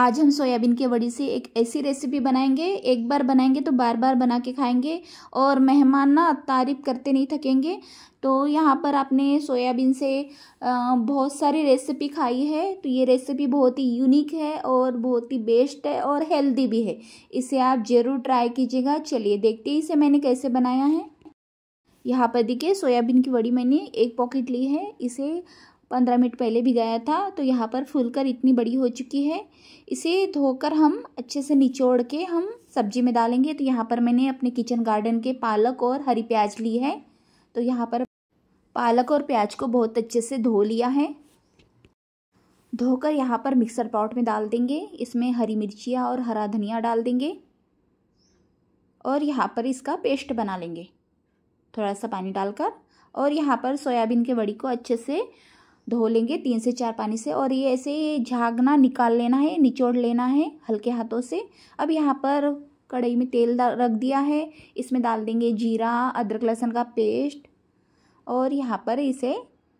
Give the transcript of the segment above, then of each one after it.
आज हम सोयाबीन के वड़ी से एक ऐसी रेसिपी बनाएंगे एक बार बनाएंगे तो बार बार बना के खाएंगे और मेहमान ना तारीफ करते नहीं थकेंगे तो यहाँ पर आपने सोयाबीन से बहुत सारी रेसिपी खाई है तो ये रेसिपी बहुत ही यूनिक है और बहुत ही बेस्ट है और हेल्दी भी है इसे आप ज़रूर ट्राई कीजिएगा चलिए देखते ही इसे मैंने कैसे बनाया है यहाँ पर देखिए सोयाबीन की वड़ी मैंने एक पॉकेट ली है इसे पंद्रह मिनट पहले भिगाया था तो यहाँ पर फुलकर इतनी बड़ी हो चुकी है इसे धोकर हम अच्छे से निचोड़ के हम सब्जी में डालेंगे तो यहाँ पर मैंने अपने किचन गार्डन के पालक और हरी प्याज ली है तो यहाँ पर पालक और प्याज को बहुत अच्छे से धो लिया है धोकर यहाँ पर मिक्सर पाउट में डाल देंगे इसमें हरी मिर्चिया और हरा धनिया डाल देंगे और यहाँ पर इसका पेस्ट बना लेंगे थोड़ा सा पानी डालकर और यहाँ पर सोयाबीन के बड़ी को अच्छे से धो लेंगे तीन से चार पानी से और ये ऐसे झागना निकाल लेना है निचोड़ लेना है हल्के हाथों से अब यहाँ पर कढ़ाई में तेल रख दिया है इसमें डाल देंगे जीरा अदरक लहसुन का पेस्ट और यहाँ पर इसे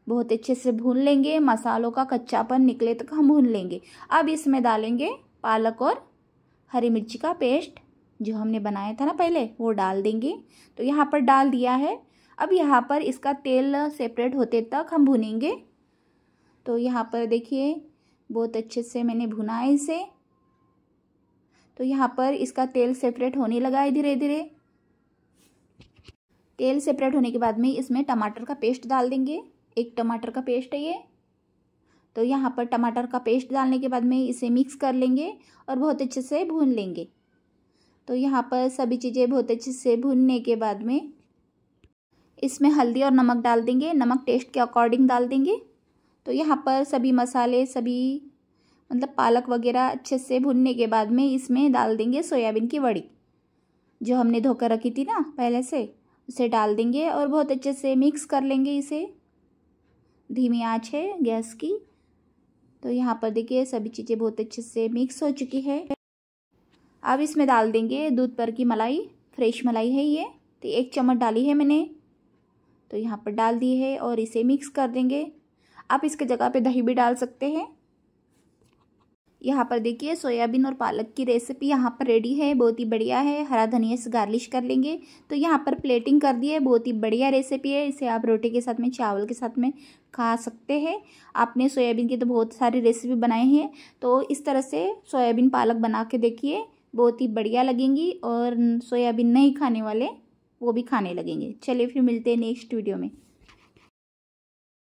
बहुत अच्छे से भून लेंगे मसालों का कच्चापन निकले तक हम भून लेंगे अब इसमें डालेंगे पालक और हरी मिर्ची का पेस्ट जो हमने बनाया था ना पहले वो डाल देंगे तो यहाँ पर डाल दिया है अब यहाँ पर इसका तेल सेपरेट होते तक हम भुनेंगे तो यहाँ पर देखिए बहुत अच्छे से मैंने भुना है इसे तो यहाँ पर इसका तेल सेपरेट होने लगा है धीरे धीरे तेल सेपरेट होने के बाद में इसमें टमाटर का पेस्ट डाल देंगे एक टमाटर का पेस्ट है ये तो यहाँ पर टमाटर का पेस्ट डालने के बाद में इसे मिक्स कर लेंगे और बहुत अच्छे से भून लेंगे तो यहाँ पर सभी चीज़ें बहुत अच्छे से भूनने के बाद में इसमें हल्दी और नमक डाल देंगे नमक टेस्ट के अकॉर्डिंग डाल देंगे तो यहाँ पर सभी मसाले सभी मतलब पालक वगैरह अच्छे से भुनने के बाद में इसमें डाल देंगे सोयाबीन की वड़ी जो हमने धोकर रखी थी ना पहले से उसे डाल देंगे और बहुत अच्छे से मिक्स कर लेंगे इसे धीमी आँच है गैस की तो यहाँ पर देखिए सभी चीज़ें बहुत अच्छे से मिक्स हो चुकी है अब इसमें डाल देंगे दूध पर की मलाई फ्रेश मलाई है ये तो एक चम्मच डाली है मैंने तो यहाँ पर डाल दी है और इसे मिक्स कर देंगे आप इसके जगह पे दही भी डाल सकते हैं यहाँ पर देखिए सोयाबीन और पालक की रेसिपी यहाँ पर रेडी है बहुत ही बढ़िया है हरा धनिया से गार्लिश कर लेंगे तो यहाँ पर प्लेटिंग कर दी है बहुत ही बढ़िया रेसिपी है इसे आप रोटी के साथ में चावल के साथ में खा सकते हैं आपने सोयाबीन की तो बहुत सारी रेसिपी बनाए हैं तो इस तरह से सोयाबीन पालक बना के देखिए बहुत ही बढ़िया लगेंगी और सोयाबीन नहीं खाने वाले वो भी खाने लगेंगे चलिए फिर मिलते हैं नेक्स्ट वीडियो में